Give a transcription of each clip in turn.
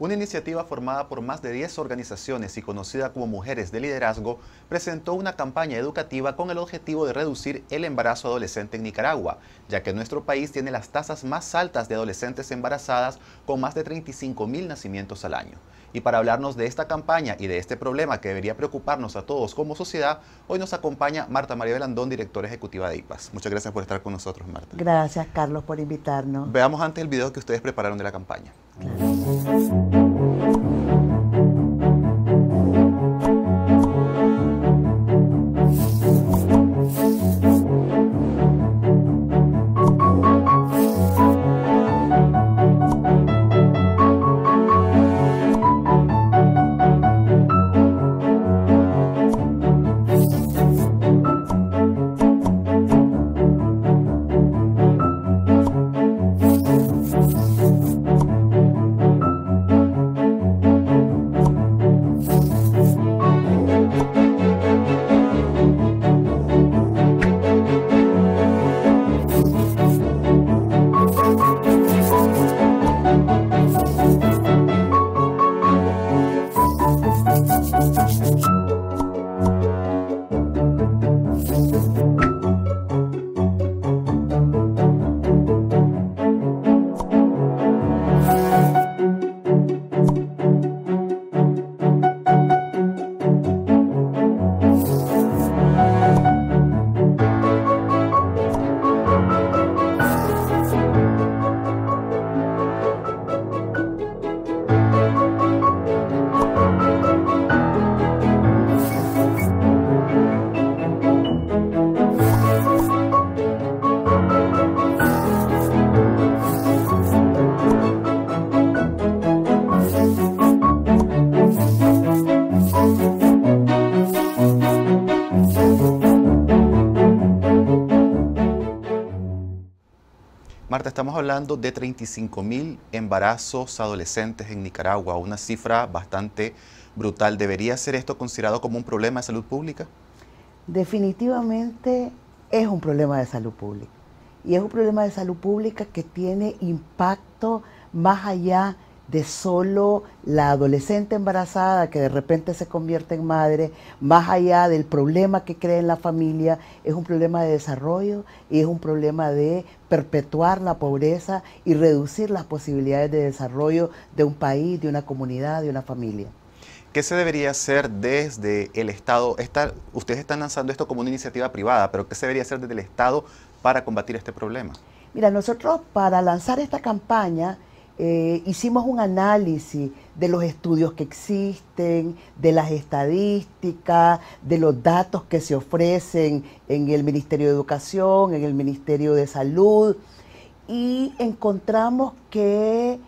una iniciativa formada por más de 10 organizaciones y conocida como Mujeres de Liderazgo, presentó una campaña educativa con el objetivo de reducir el embarazo adolescente en Nicaragua, ya que nuestro país tiene las tasas más altas de adolescentes embarazadas con más de 35 mil nacimientos al año. Y para hablarnos de esta campaña y de este problema que debería preocuparnos a todos como sociedad, hoy nos acompaña Marta María Belandón, directora ejecutiva de IPAS. Muchas gracias por estar con nosotros, Marta. Gracias, Carlos, por invitarnos. Veamos antes el video que ustedes prepararon de la campaña. Claro. estamos hablando de 35 mil embarazos adolescentes en Nicaragua, una cifra bastante brutal. ¿Debería ser esto considerado como un problema de salud pública? Definitivamente es un problema de salud pública. Y es un problema de salud pública que tiene impacto más allá de de solo la adolescente embarazada que de repente se convierte en madre, más allá del problema que crea en la familia, es un problema de desarrollo y es un problema de perpetuar la pobreza y reducir las posibilidades de desarrollo de un país, de una comunidad, de una familia. ¿Qué se debería hacer desde el Estado? Está, ustedes están lanzando esto como una iniciativa privada, pero ¿qué se debería hacer desde el Estado para combatir este problema? Mira, nosotros para lanzar esta campaña, eh, hicimos un análisis de los estudios que existen, de las estadísticas, de los datos que se ofrecen en el Ministerio de Educación, en el Ministerio de Salud, y encontramos que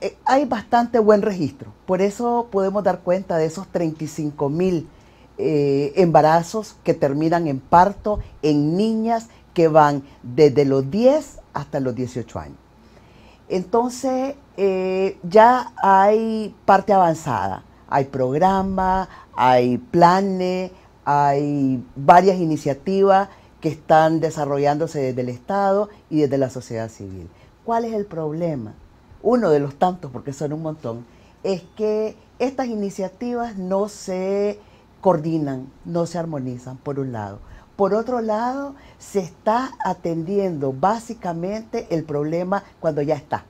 eh, hay bastante buen registro. Por eso podemos dar cuenta de esos 35 mil eh, embarazos que terminan en parto en niñas que van desde los 10 hasta los 18 años. Entonces, eh, ya hay parte avanzada, hay programas, hay planes, hay varias iniciativas que están desarrollándose desde el Estado y desde la sociedad civil. ¿Cuál es el problema? Uno de los tantos, porque son un montón, es que estas iniciativas no se coordinan, no se armonizan, por un lado. Por otro lado, se está atendiendo básicamente el problema cuando ya está,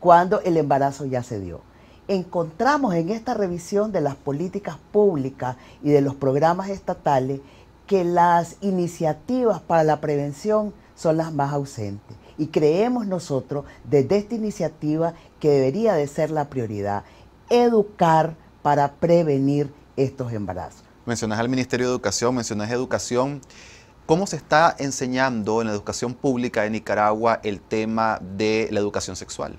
cuando el embarazo ya se dio. Encontramos en esta revisión de las políticas públicas y de los programas estatales que las iniciativas para la prevención son las más ausentes. Y creemos nosotros desde esta iniciativa que debería de ser la prioridad, educar para prevenir estos embarazos mencionas al Ministerio de Educación, mencionas educación. ¿Cómo se está enseñando en la educación pública de Nicaragua el tema de la educación sexual?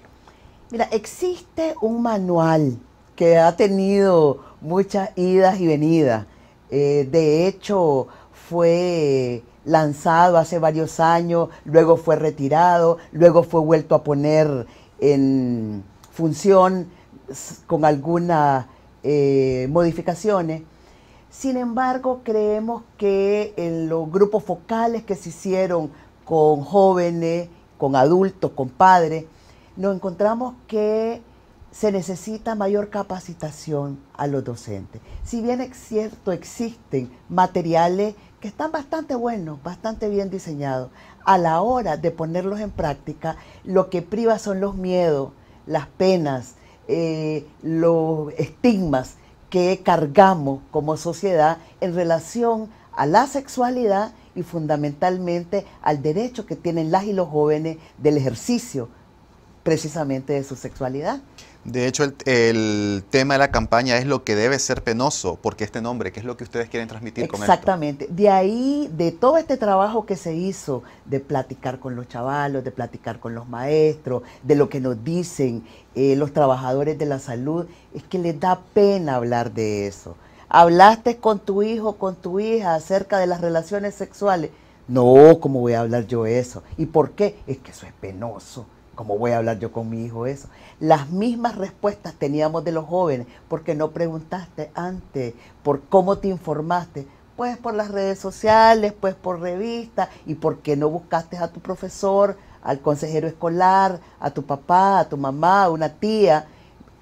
Mira, existe un manual que ha tenido muchas idas y venidas. Eh, de hecho, fue lanzado hace varios años, luego fue retirado, luego fue vuelto a poner en función con algunas eh, modificaciones. Sin embargo, creemos que en los grupos focales que se hicieron con jóvenes, con adultos, con padres, nos encontramos que se necesita mayor capacitación a los docentes. Si bien es cierto, existen materiales que están bastante buenos, bastante bien diseñados, a la hora de ponerlos en práctica, lo que priva son los miedos, las penas, eh, los estigmas que cargamos como sociedad en relación a la sexualidad y fundamentalmente al derecho que tienen las y los jóvenes del ejercicio precisamente de su sexualidad. De hecho, el, tema de la campaña es lo que debe ser penoso, porque este nombre, ¿qué es lo que ustedes quieren transmitir con Exactamente. De ahí, de todo este trabajo que se hizo, de platicar con los chavalos, de platicar con los maestros, de lo que nos dicen eh, los trabajadores de la salud, es que les da pena hablar de eso. Hablaste con tu hijo, con tu hija acerca de las relaciones sexuales. No, ¿cómo voy a hablar yo eso? ¿Y por qué? Es que eso es penoso. ¿Cómo voy a hablar yo con mi hijo eso? Las mismas respuestas teníamos de los jóvenes, porque no preguntaste antes, por cómo te informaste, pues por las redes sociales, pues por revistas, y por qué no buscaste a tu profesor, al consejero escolar, a tu papá, a tu mamá, a una tía,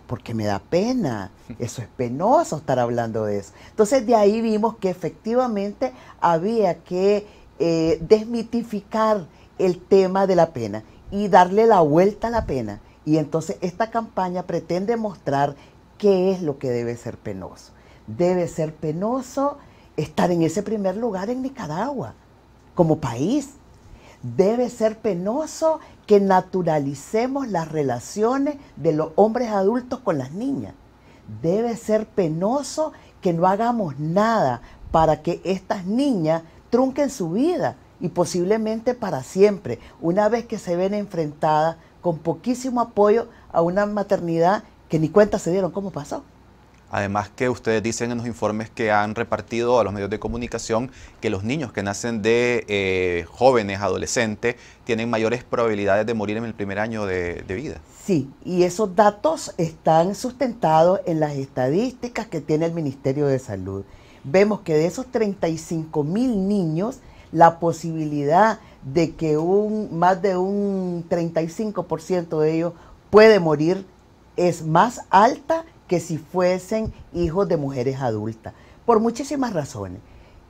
porque me da pena. Eso es penoso estar hablando de eso. Entonces de ahí vimos que efectivamente había que eh, desmitificar el tema de la pena y darle la vuelta a la pena. Y entonces esta campaña pretende mostrar qué es lo que debe ser penoso. Debe ser penoso estar en ese primer lugar en Nicaragua, como país. Debe ser penoso que naturalicemos las relaciones de los hombres adultos con las niñas. Debe ser penoso que no hagamos nada para que estas niñas trunquen su vida, y posiblemente para siempre, una vez que se ven enfrentadas con poquísimo apoyo a una maternidad que ni cuenta se dieron cómo pasó. Además que ustedes dicen en los informes que han repartido a los medios de comunicación que los niños que nacen de eh, jóvenes, adolescentes, tienen mayores probabilidades de morir en el primer año de, de, vida. Sí, y esos datos están sustentados en las estadísticas que tiene el Ministerio de Salud. Vemos que de esos 35 mil niños, la posibilidad de que un, más de un 35% de ellos puede morir es más alta que si fuesen hijos de mujeres adultas, por muchísimas razones,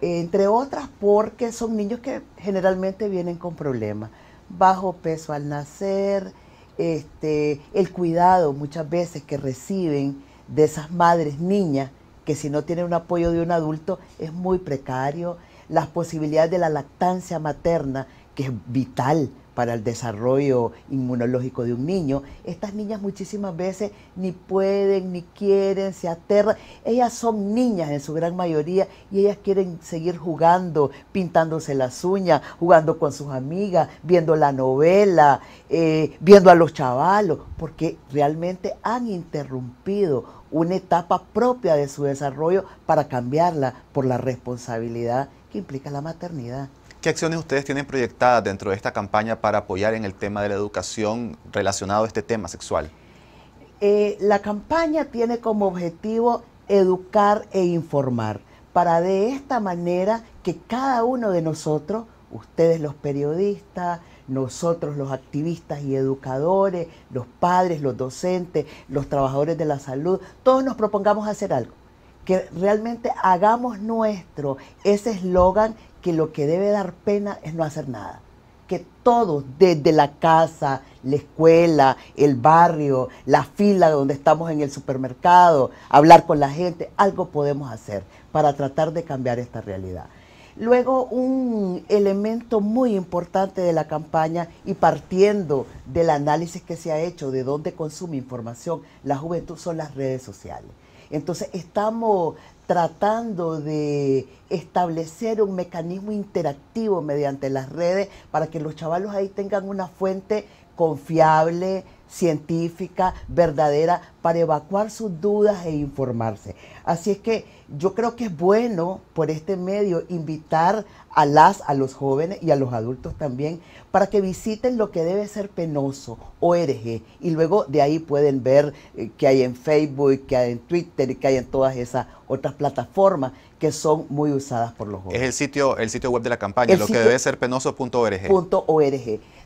entre otras porque son niños que generalmente vienen con problemas, bajo peso al nacer, este, el cuidado muchas veces que reciben de esas madres niñas, que si no tienen un apoyo de un adulto es muy precario, las posibilidades de la lactancia materna, que es vital para el desarrollo inmunológico de un niño. Estas niñas muchísimas veces ni pueden, ni quieren, se aterran. Ellas son niñas en su gran mayoría y ellas quieren seguir jugando, pintándose las uñas, jugando con sus amigas, viendo la novela, eh, viendo a los chavalos, porque realmente han interrumpido una etapa propia de su desarrollo para cambiarla por la responsabilidad que implica la maternidad. ¿Qué acciones ustedes tienen proyectadas dentro de esta campaña para apoyar en el tema de la educación relacionado a este tema sexual? Eh, la campaña tiene como objetivo educar e informar para de esta manera que cada uno de nosotros, ustedes los periodistas, nosotros los activistas y educadores, los padres, los docentes, los trabajadores de la salud, todos nos propongamos hacer algo que realmente hagamos nuestro ese eslogan que lo que debe dar pena es no hacer nada. Que todos, desde la casa, la escuela, el barrio, la fila donde estamos en el supermercado, hablar con la gente, algo podemos hacer para tratar de cambiar esta realidad. Luego, un elemento muy importante de la campaña y partiendo del análisis que se ha hecho de dónde consume información la juventud son las redes sociales. Entonces estamos tratando de establecer un mecanismo interactivo mediante las redes para que los chavalos ahí tengan una fuente confiable científica, verdadera, para evacuar sus dudas e informarse. Así es que yo creo que es bueno por este medio invitar a las, a los jóvenes y a los adultos también, para que visiten lo que debe ser penoso o Y luego de ahí pueden ver eh, que hay en Facebook, que hay en Twitter, que hay en todas esas otras plataformas que son muy usadas por los jóvenes. Es el sitio, el sitio web de la campaña, lo que debe ser penoso.org.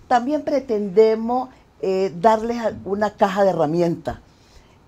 También pretendemos eh, darles una caja de herramientas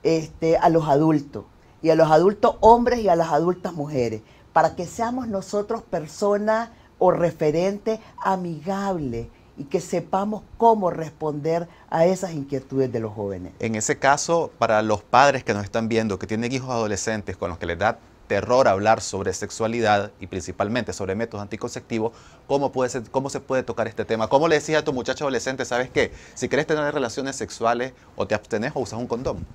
este, a los adultos, y a los adultos hombres y a las adultas mujeres, para que seamos nosotros personas o referentes amigables y que sepamos cómo responder a esas inquietudes de los jóvenes. En ese caso, para los padres que nos están viendo, que tienen hijos adolescentes con los que les da terror hablar sobre sexualidad y principalmente sobre métodos anticonceptivos, ¿cómo, puede cómo se puede tocar este tema? ¿Cómo le decís a tu muchacho adolescente, sabes qué? Si querés tener relaciones sexuales o te abstenes o usas un condón.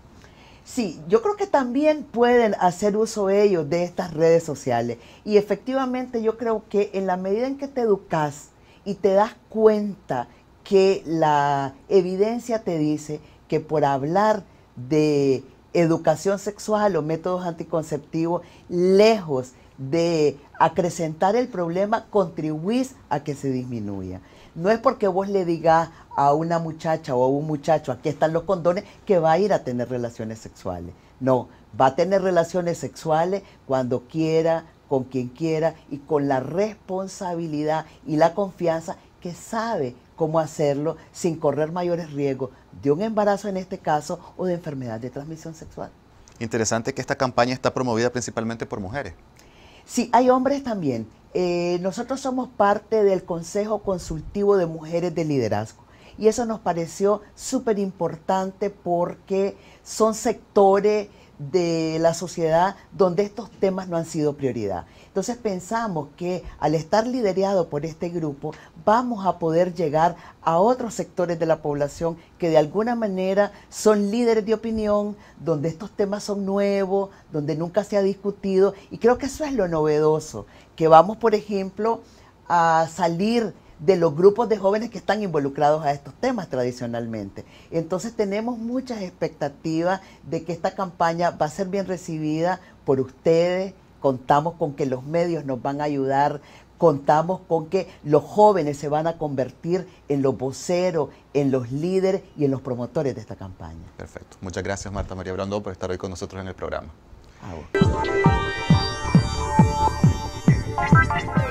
Sí, yo creo que también pueden hacer uso ellos de estas redes sociales. Y efectivamente yo creo que en la medida en que te educas y te das cuenta que la evidencia te dice que por hablar de educación sexual o métodos anticonceptivos, lejos de acrecentar el problema, contribuís a que se disminuya. No es porque vos le digas a una muchacha o a un muchacho, aquí están los condones, que va a ir a tener relaciones sexuales. No, va a tener relaciones sexuales cuando quiera, con quien quiera y con la responsabilidad y la confianza que sabe cómo hacerlo sin correr mayores riesgos de un embarazo en este caso o de enfermedad de transmisión sexual. Interesante que esta campaña está promovida principalmente por mujeres. Sí, hay hombres también. Eh, nosotros somos parte del Consejo Consultivo de Mujeres de Liderazgo y eso nos pareció súper importante porque son sectores de la sociedad donde estos temas no han sido prioridad. Entonces pensamos que al estar liderado por este grupo vamos a poder llegar a otros sectores de la población que de alguna manera son líderes de opinión, donde estos temas son nuevos, donde nunca se ha discutido y creo que eso es lo novedoso, que vamos por ejemplo a salir de los grupos de jóvenes que están involucrados a estos temas tradicionalmente. Entonces tenemos muchas expectativas de que esta campaña va a ser bien recibida por ustedes, contamos con que los medios nos van a ayudar, contamos con que los jóvenes se van a convertir en los voceros, en los líderes y en los promotores de esta campaña. Perfecto. Muchas gracias Marta María Brando por estar hoy con nosotros en el programa.